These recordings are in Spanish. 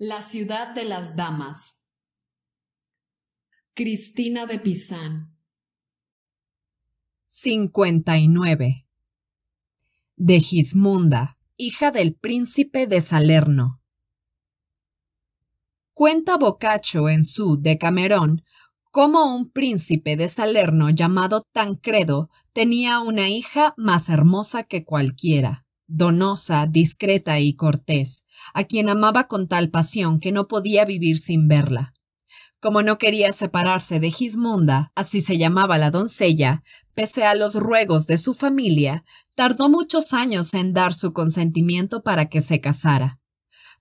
La ciudad de las damas. Cristina de Pizán. 59. De Gismunda, hija del príncipe de Salerno. Cuenta Boccaccio en su Decamerón cómo un príncipe de Salerno llamado Tancredo tenía una hija más hermosa que cualquiera donosa, discreta y cortés, a quien amaba con tal pasión que no podía vivir sin verla. Como no quería separarse de Gismunda, así se llamaba la doncella, pese a los ruegos de su familia, tardó muchos años en dar su consentimiento para que se casara.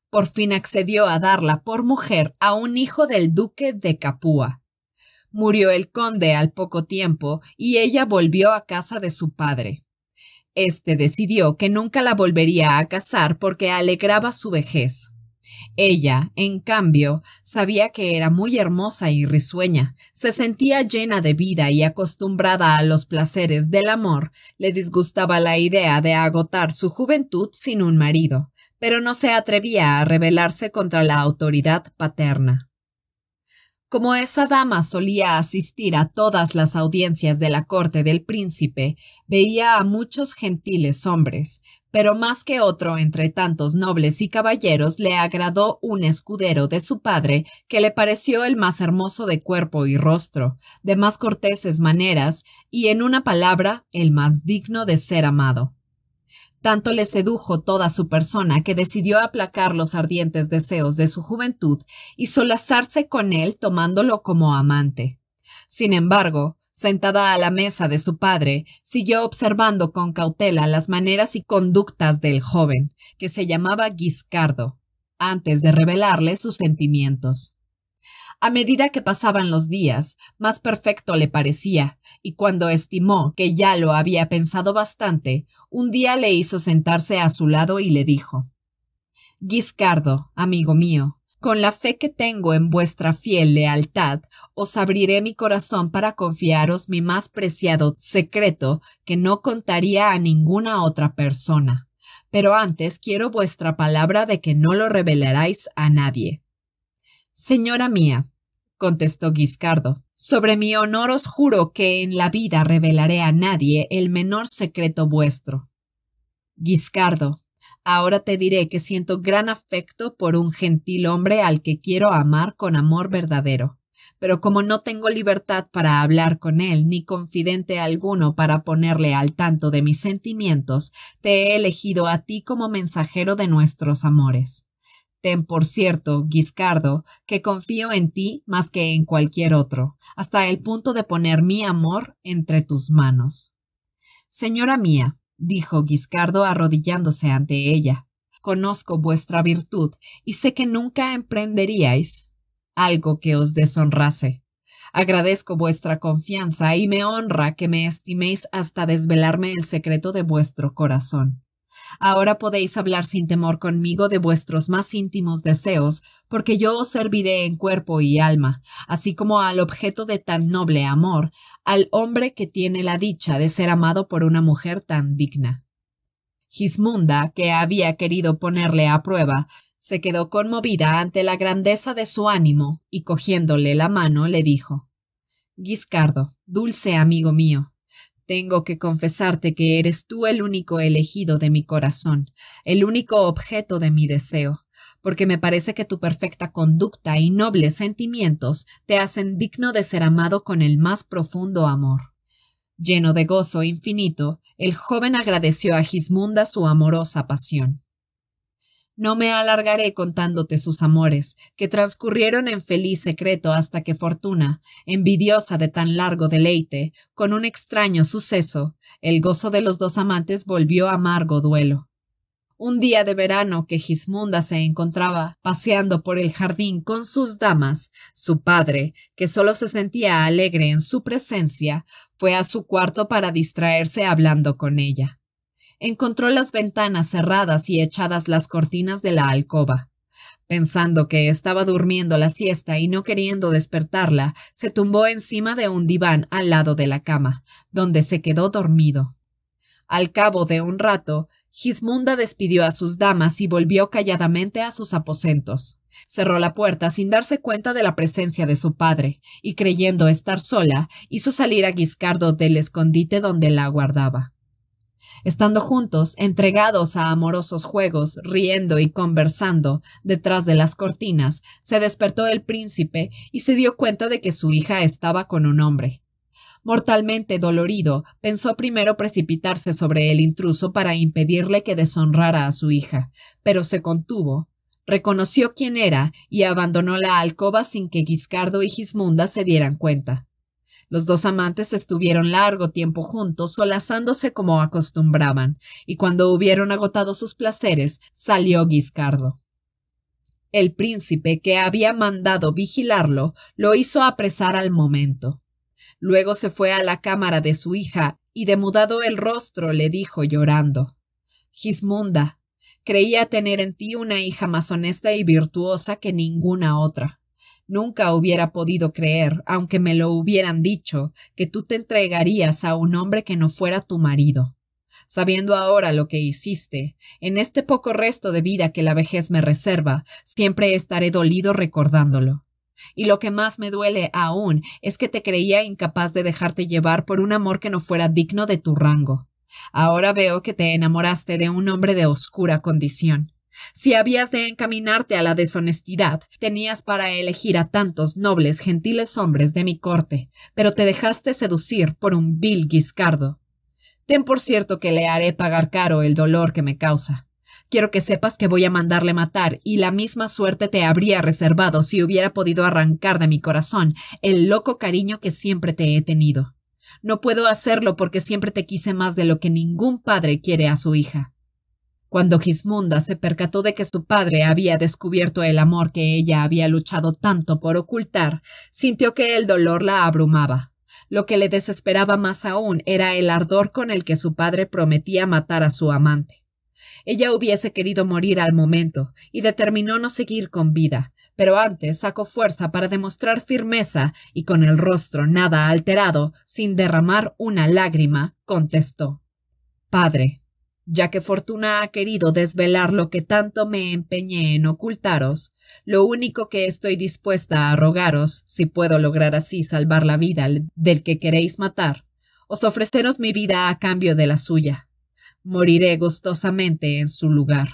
Por fin accedió a darla por mujer a un hijo del duque de Capua. Murió el conde al poco tiempo y ella volvió a casa de su padre. Este decidió que nunca la volvería a casar porque alegraba su vejez. Ella, en cambio, sabía que era muy hermosa y risueña, se sentía llena de vida y acostumbrada a los placeres del amor, le disgustaba la idea de agotar su juventud sin un marido, pero no se atrevía a rebelarse contra la autoridad paterna. Como esa dama solía asistir a todas las audiencias de la corte del príncipe, veía a muchos gentiles hombres, pero más que otro entre tantos nobles y caballeros le agradó un escudero de su padre que le pareció el más hermoso de cuerpo y rostro, de más corteses maneras y en una palabra el más digno de ser amado. Tanto le sedujo toda su persona que decidió aplacar los ardientes deseos de su juventud y solazarse con él tomándolo como amante. Sin embargo, sentada a la mesa de su padre, siguió observando con cautela las maneras y conductas del joven, que se llamaba Guiscardo, antes de revelarle sus sentimientos. A medida que pasaban los días, más perfecto le parecía, y cuando estimó que ya lo había pensado bastante, un día le hizo sentarse a su lado y le dijo Guiscardo, amigo mío, con la fe que tengo en vuestra fiel lealtad, os abriré mi corazón para confiaros mi más preciado secreto que no contaría a ninguna otra persona. Pero antes quiero vuestra palabra de que no lo revelaréis a nadie. Señora mía, contestó Guiscardo, sobre mi honor os juro que en la vida revelaré a nadie el menor secreto vuestro. Guiscardo, ahora te diré que siento gran afecto por un gentil hombre al que quiero amar con amor verdadero. Pero como no tengo libertad para hablar con él, ni confidente alguno para ponerle al tanto de mis sentimientos, te he elegido a ti como mensajero de nuestros amores por cierto, Guiscardo, que confío en ti más que en cualquier otro, hasta el punto de poner mi amor entre tus manos. Señora mía, dijo Guiscardo arrodillándose ante ella, conozco vuestra virtud y sé que nunca emprenderíais algo que os deshonrase. Agradezco vuestra confianza y me honra que me estiméis hasta desvelarme el secreto de vuestro corazón. Ahora podéis hablar sin temor conmigo de vuestros más íntimos deseos, porque yo os serviré en cuerpo y alma, así como al objeto de tan noble amor, al hombre que tiene la dicha de ser amado por una mujer tan digna. Gismunda, que había querido ponerle a prueba, se quedó conmovida ante la grandeza de su ánimo, y cogiéndole la mano le dijo Guiscardo, dulce amigo mío, tengo que confesarte que eres tú el único elegido de mi corazón, el único objeto de mi deseo, porque me parece que tu perfecta conducta y nobles sentimientos te hacen digno de ser amado con el más profundo amor. Lleno de gozo infinito, el joven agradeció a Gismunda su amorosa pasión. No me alargaré contándote sus amores, que transcurrieron en feliz secreto hasta que Fortuna, envidiosa de tan largo deleite, con un extraño suceso, el gozo de los dos amantes volvió amargo duelo. Un día de verano que Gismunda se encontraba paseando por el jardín con sus damas, su padre, que solo se sentía alegre en su presencia, fue a su cuarto para distraerse hablando con ella encontró las ventanas cerradas y echadas las cortinas de la alcoba. Pensando que estaba durmiendo la siesta y no queriendo despertarla, se tumbó encima de un diván al lado de la cama, donde se quedó dormido. Al cabo de un rato, Gismunda despidió a sus damas y volvió calladamente a sus aposentos. Cerró la puerta sin darse cuenta de la presencia de su padre, y creyendo estar sola, hizo salir a Guiscardo del escondite donde la aguardaba estando juntos, entregados a amorosos juegos, riendo y conversando detrás de las cortinas, se despertó el príncipe y se dio cuenta de que su hija estaba con un hombre. Mortalmente dolorido, pensó primero precipitarse sobre el intruso para impedirle que deshonrara a su hija, pero se contuvo, reconoció quién era y abandonó la alcoba sin que Guiscardo y Gismunda se dieran cuenta. Los dos amantes estuvieron largo tiempo juntos, solazándose como acostumbraban, y cuando hubieron agotado sus placeres, salió Guiscardo. El príncipe, que había mandado vigilarlo, lo hizo apresar al momento. Luego se fue a la cámara de su hija y demudado el rostro le dijo llorando Gismunda, creía tener en ti una hija más honesta y virtuosa que ninguna otra. Nunca hubiera podido creer, aunque me lo hubieran dicho, que tú te entregarías a un hombre que no fuera tu marido. Sabiendo ahora lo que hiciste, en este poco resto de vida que la vejez me reserva, siempre estaré dolido recordándolo. Y lo que más me duele aún es que te creía incapaz de dejarte llevar por un amor que no fuera digno de tu rango. Ahora veo que te enamoraste de un hombre de oscura condición. Si habías de encaminarte a la deshonestidad, tenías para elegir a tantos nobles, gentiles hombres de mi corte, pero te dejaste seducir por un vil guiscardo. Ten por cierto que le haré pagar caro el dolor que me causa. Quiero que sepas que voy a mandarle matar, y la misma suerte te habría reservado si hubiera podido arrancar de mi corazón el loco cariño que siempre te he tenido. No puedo hacerlo porque siempre te quise más de lo que ningún padre quiere a su hija. Cuando Gismunda se percató de que su padre había descubierto el amor que ella había luchado tanto por ocultar, sintió que el dolor la abrumaba. Lo que le desesperaba más aún era el ardor con el que su padre prometía matar a su amante. Ella hubiese querido morir al momento, y determinó no seguir con vida, pero antes sacó fuerza para demostrar firmeza y con el rostro nada alterado, sin derramar una lágrima, contestó Padre, ya que Fortuna ha querido desvelar lo que tanto me empeñé en ocultaros, lo único que estoy dispuesta a rogaros, si puedo lograr así salvar la vida del que queréis matar, os ofreceros mi vida a cambio de la suya. Moriré gustosamente en su lugar.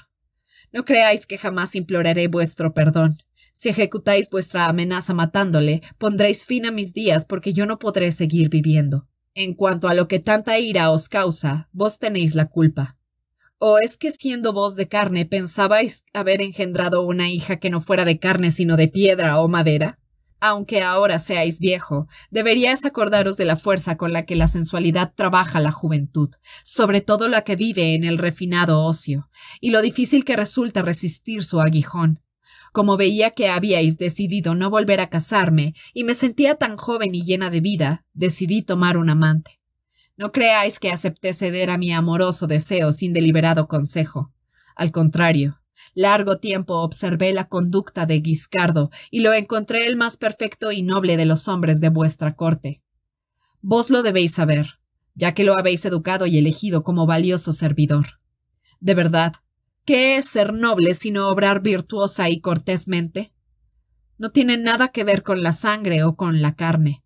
No creáis que jamás imploraré vuestro perdón. Si ejecutáis vuestra amenaza matándole, pondréis fin a mis días porque yo no podré seguir viviendo. En cuanto a lo que tanta ira os causa, vos tenéis la culpa. ¿O es que siendo vos de carne pensabais haber engendrado una hija que no fuera de carne sino de piedra o madera? Aunque ahora seáis viejo, deberíais acordaros de la fuerza con la que la sensualidad trabaja la juventud, sobre todo la que vive en el refinado ocio, y lo difícil que resulta resistir su aguijón. Como veía que habíais decidido no volver a casarme y me sentía tan joven y llena de vida, decidí tomar un amante. No creáis que acepté ceder a mi amoroso deseo sin deliberado consejo. Al contrario, largo tiempo observé la conducta de Guiscardo y lo encontré el más perfecto y noble de los hombres de vuestra corte. Vos lo debéis saber, ya que lo habéis educado y elegido como valioso servidor. De verdad, ¿qué es ser noble sino obrar virtuosa y cortésmente? No tiene nada que ver con la sangre o con la carne.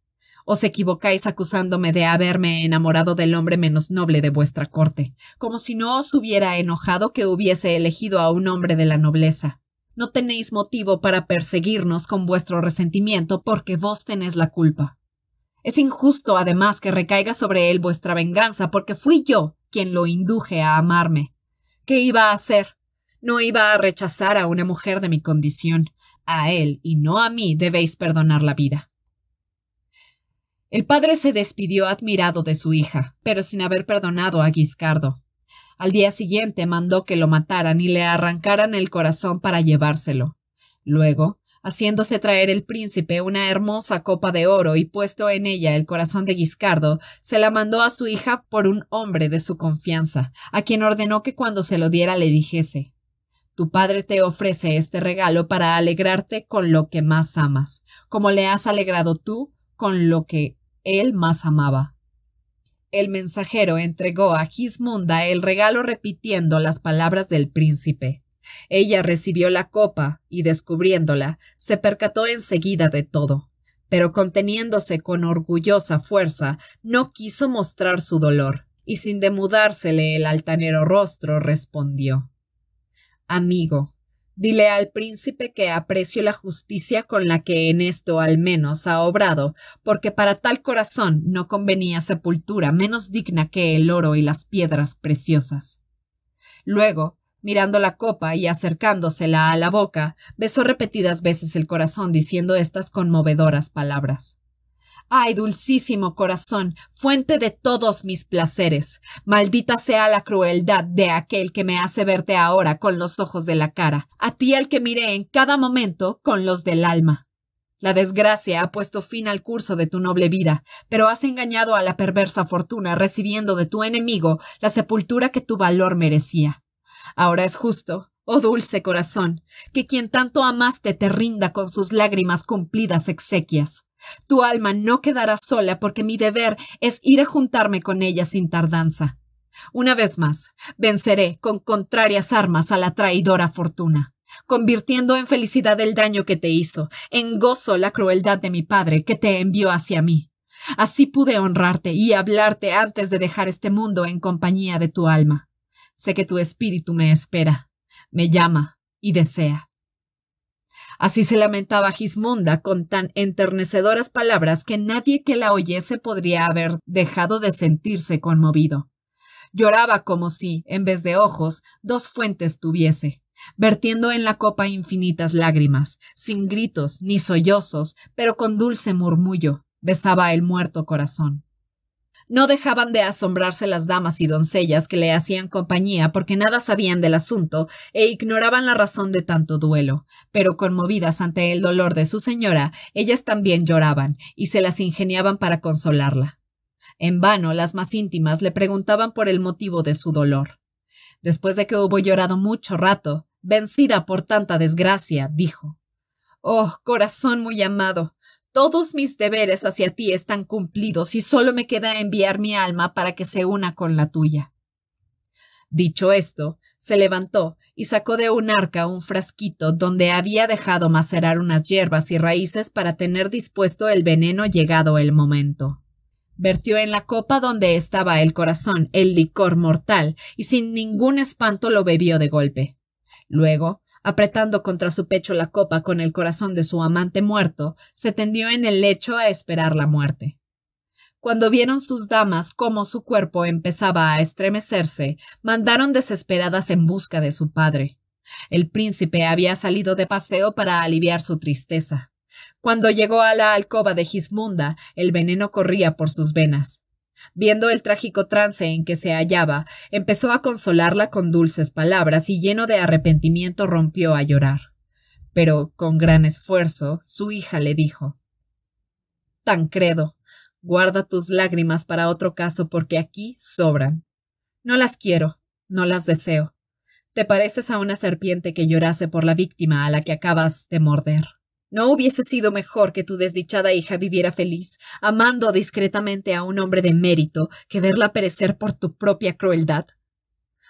Os equivocáis acusándome de haberme enamorado del hombre menos noble de vuestra corte, como si no os hubiera enojado que hubiese elegido a un hombre de la nobleza. No tenéis motivo para perseguirnos con vuestro resentimiento porque vos tenéis la culpa. Es injusto, además, que recaiga sobre él vuestra venganza, porque fui yo quien lo induje a amarme. ¿Qué iba a hacer? No iba a rechazar a una mujer de mi condición. A él y no a mí debéis perdonar la vida. El padre se despidió admirado de su hija, pero sin haber perdonado a Guiscardo. Al día siguiente mandó que lo mataran y le arrancaran el corazón para llevárselo. Luego, haciéndose traer el príncipe una hermosa copa de oro y puesto en ella el corazón de Guiscardo, se la mandó a su hija por un hombre de su confianza, a quien ordenó que cuando se lo diera le dijese Tu padre te ofrece este regalo para alegrarte con lo que más amas, como le has alegrado tú con lo que él más amaba. El mensajero entregó a Gismunda el regalo repitiendo las palabras del príncipe. Ella recibió la copa y, descubriéndola, se percató enseguida de todo, pero conteniéndose con orgullosa fuerza, no quiso mostrar su dolor, y sin demudársele el altanero rostro, respondió Amigo, Dile al príncipe que aprecio la justicia con la que en esto al menos ha obrado, porque para tal corazón no convenía sepultura menos digna que el oro y las piedras preciosas. Luego, mirando la copa y acercándosela a la boca, besó repetidas veces el corazón diciendo estas conmovedoras palabras. Ay, dulcísimo corazón, fuente de todos mis placeres. Maldita sea la crueldad de aquel que me hace verte ahora con los ojos de la cara, a ti al que miré en cada momento con los del alma. La desgracia ha puesto fin al curso de tu noble vida, pero has engañado a la perversa fortuna recibiendo de tu enemigo la sepultura que tu valor merecía. Ahora es justo, oh dulce corazón, que quien tanto amaste te rinda con sus lágrimas cumplidas exequias. Tu alma no quedará sola porque mi deber es ir a juntarme con ella sin tardanza. Una vez más, venceré con contrarias armas a la traidora fortuna, convirtiendo en felicidad el daño que te hizo, en gozo la crueldad de mi padre que te envió hacia mí. Así pude honrarte y hablarte antes de dejar este mundo en compañía de tu alma. Sé que tu espíritu me espera, me llama y desea. Así se lamentaba Gismunda con tan enternecedoras palabras que nadie que la oyese podría haber dejado de sentirse conmovido. Lloraba como si, en vez de ojos, dos fuentes tuviese, vertiendo en la copa infinitas lágrimas, sin gritos ni sollozos, pero con dulce murmullo, besaba el muerto corazón. No dejaban de asombrarse las damas y doncellas que le hacían compañía porque nada sabían del asunto e ignoraban la razón de tanto duelo, pero conmovidas ante el dolor de su señora, ellas también lloraban y se las ingeniaban para consolarla. En vano las más íntimas le preguntaban por el motivo de su dolor. Después de que hubo llorado mucho rato, vencida por tanta desgracia, dijo Oh, corazón muy amado, todos mis deberes hacia ti están cumplidos y solo me queda enviar mi alma para que se una con la tuya. Dicho esto, se levantó y sacó de un arca un frasquito donde había dejado macerar unas hierbas y raíces para tener dispuesto el veneno llegado el momento. Vertió en la copa donde estaba el corazón el licor mortal y sin ningún espanto lo bebió de golpe. Luego Apretando contra su pecho la copa con el corazón de su amante muerto, se tendió en el lecho a esperar la muerte. Cuando vieron sus damas cómo su cuerpo empezaba a estremecerse, mandaron desesperadas en busca de su padre. El príncipe había salido de paseo para aliviar su tristeza. Cuando llegó a la alcoba de Gismunda, el veneno corría por sus venas. Viendo el trágico trance en que se hallaba, empezó a consolarla con dulces palabras y lleno de arrepentimiento rompió a llorar. Pero, con gran esfuerzo, su hija le dijo Tancredo, guarda tus lágrimas para otro caso porque aquí sobran. No las quiero, no las deseo. Te pareces a una serpiente que llorase por la víctima a la que acabas de morder. ¿No hubiese sido mejor que tu desdichada hija viviera feliz, amando discretamente a un hombre de mérito, que verla perecer por tu propia crueldad?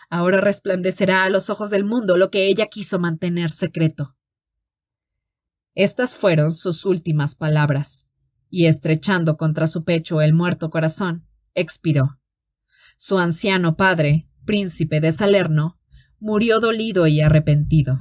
Ahora resplandecerá a los ojos del mundo lo que ella quiso mantener secreto. Estas fueron sus últimas palabras, y estrechando contra su pecho el muerto corazón, expiró. Su anciano padre, príncipe de Salerno, murió dolido y arrepentido.